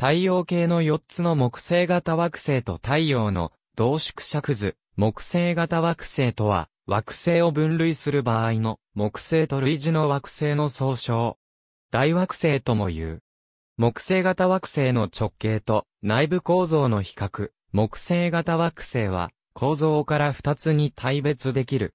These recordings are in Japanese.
太陽系の4つの木星型惑星と太陽の同縮尺図、木星型惑星とは、惑星を分類する場合の木星と類似の惑星の総称。大惑星とも言う。木星型惑星の直径と内部構造の比較。木星型惑星は構造から2つに大別できる。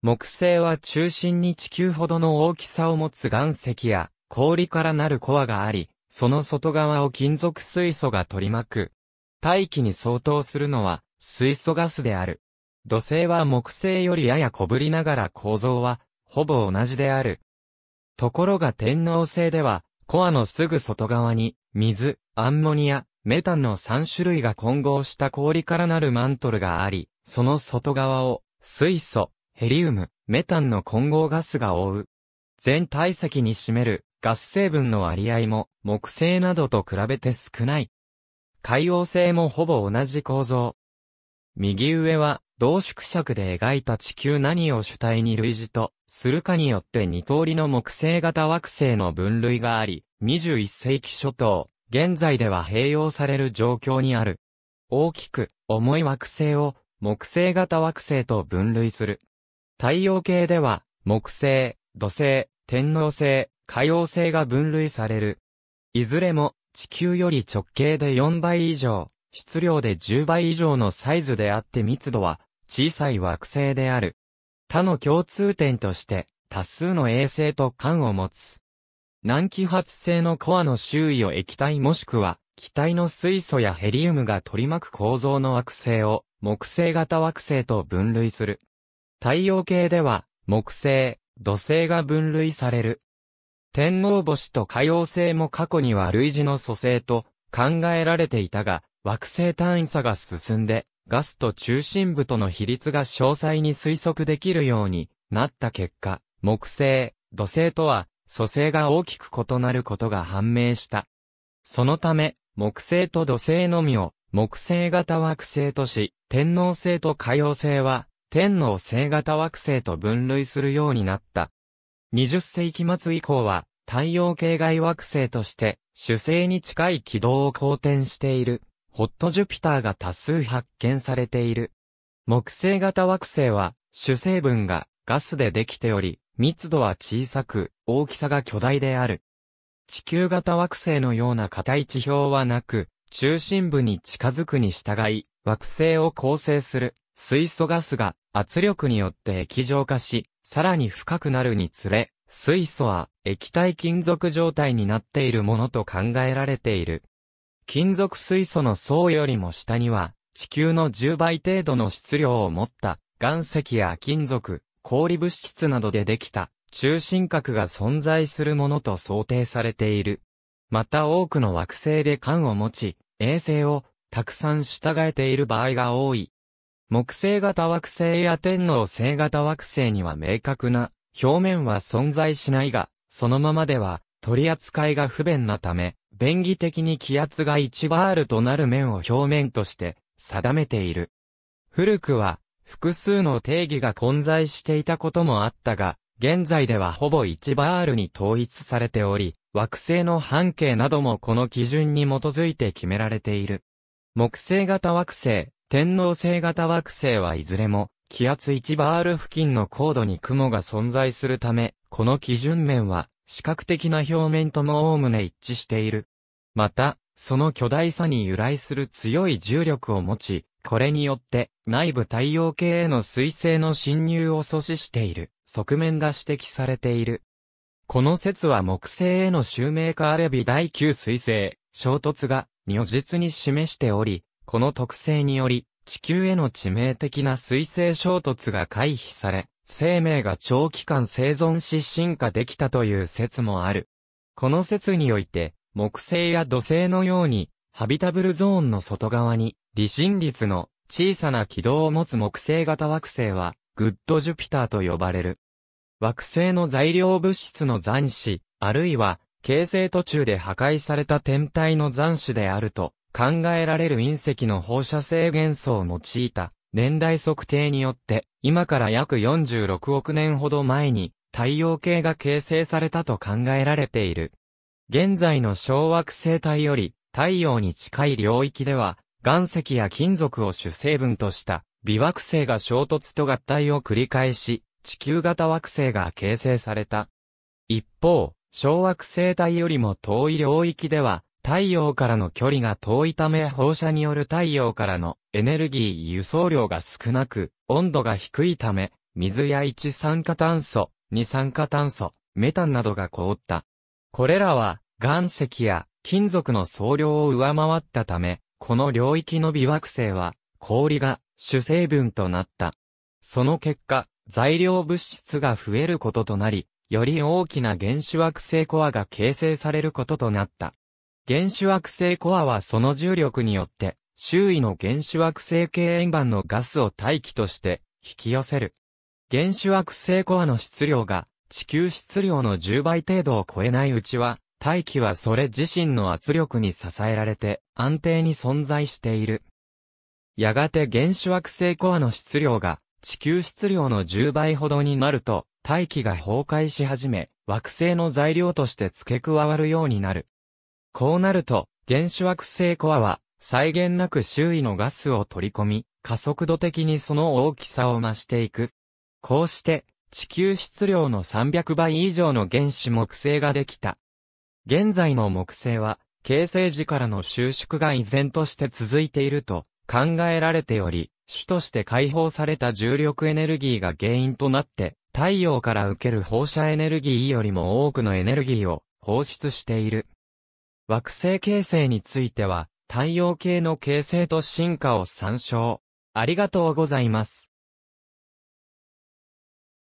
木星は中心に地球ほどの大きさを持つ岩石や氷からなるコアがあり、その外側を金属水素が取り巻く。大気に相当するのは水素ガスである。土星は木星よりやや小ぶりながら構造はほぼ同じである。ところが天王星ではコアのすぐ外側に水、アンモニア、メタンの3種類が混合した氷からなるマントルがあり、その外側を水素、ヘリウム、メタンの混合ガスが覆う。全体積に占めるガス成分の割合も木星などと比べて少ない。海王星もほぼ同じ構造。右上は同縮尺で描いた地球何を主体に類似とするかによって二通りの木星型惑星の分類があり、21世紀初頭、現在では併用される状況にある。大きく重い惑星を木星型惑星と分類する。太陽系では木星、土星、天皇星、可用性が分類される。いずれも、地球より直径で4倍以上、質量で10倍以上のサイズであって密度は、小さい惑星である。他の共通点として、多数の衛星と間を持つ。難気発性のコアの周囲を液体もしくは、気体の水素やヘリウムが取り巻く構造の惑星を、木星型惑星と分類する。太陽系では、木星、土星が分類される。天皇星と海王星も過去には類似の蘇生と考えられていたが、惑星単位差が進んで、ガスと中心部との比率が詳細に推測できるようになった結果、木星、土星とは蘇生が大きく異なることが判明した。そのため、木星と土星のみを木星型惑星とし、天皇星と海王星は天皇星型惑星と分類するようになった。20世紀末以降は、太陽系外惑星として、主星に近い軌道を公転している、ホットジュピターが多数発見されている。木星型惑星は、主成分がガスでできており、密度は小さく、大きさが巨大である。地球型惑星のような硬い地表はなく、中心部に近づくに従い、惑星を構成する水素ガスが圧力によって液状化し、さらに深くなるにつれ、水素は液体金属状態になっているものと考えられている。金属水素の層よりも下には、地球の10倍程度の質量を持った岩石や金属、氷物質などでできた中心核が存在するものと想定されている。また多くの惑星で缶を持ち、衛星をたくさん従えている場合が多い。木星型惑星や天皇星型惑星には明確な表面は存在しないが、そのままでは取り扱いが不便なため、便宜的に気圧が1バールとなる面を表面として定めている。古くは複数の定義が混在していたこともあったが、現在ではほぼ1バールに統一されており、惑星の半径などもこの基準に基づいて決められている。木星型惑星、天王星型惑星はいずれも、気圧1バール付近の高度に雲が存在するため、この基準面は、視覚的な表面ともおおむね一致している。また、その巨大さに由来する強い重力を持ち、これによって内部太陽系への彗星の侵入を阻止している側面が指摘されている。この説は木星への襲名ーメーカーレビ第9彗星衝突が如実に示しており、この特性により地球への致命的な水星衝突が回避され、生命が長期間生存し進化できたという説もある。この説において、木星や土星のように、ハビタブルゾーンの外側に、離心率の小さな軌道を持つ木星型惑星は、グッドジュピターと呼ばれる。惑星の材料物質の残子、あるいは、形成途中で破壊された天体の残子であると考えられる隕石の放射性元素を用いた年代測定によって、今から約46億年ほど前に太陽系が形成されたと考えられている。現在の小惑星帯より太陽に近い領域では、岩石や金属を主成分とした微惑星が衝突と合体を繰り返し、地球型惑星が形成された。一方、小惑星帯よりも遠い領域では、太陽からの距離が遠いため放射による太陽からのエネルギー輸送量が少なく、温度が低いため、水や一酸化炭素、二酸化炭素、メタンなどが凍った。これらは、岩石や金属の総量を上回ったため、この領域の微惑星は、氷が主成分となった。その結果、材料物質が増えることとなり、より大きな原子惑星コアが形成されることとなった。原子惑星コアはその重力によって、周囲の原子惑星系円盤のガスを大気として引き寄せる。原子惑星コアの質量が地球質量の10倍程度を超えないうちは、大気はそれ自身の圧力に支えられて安定に存在している。やがて原子惑星コアの質量が地球質量の10倍ほどになると、大気が崩壊し始め、惑星の材料として付け加わるようになる。こうなると、原子惑星コアは、再現なく周囲のガスを取り込み、加速度的にその大きさを増していく。こうして、地球質量の300倍以上の原子木星ができた。現在の木星は、形成時からの収縮が依然として続いていると考えられており、主として解放された重力エネルギーが原因となって、太陽から受ける放射エネルギーよりも多くのエネルギーを放出している。惑星形成については、太陽系の形成と進化を参照。ありがとうございます。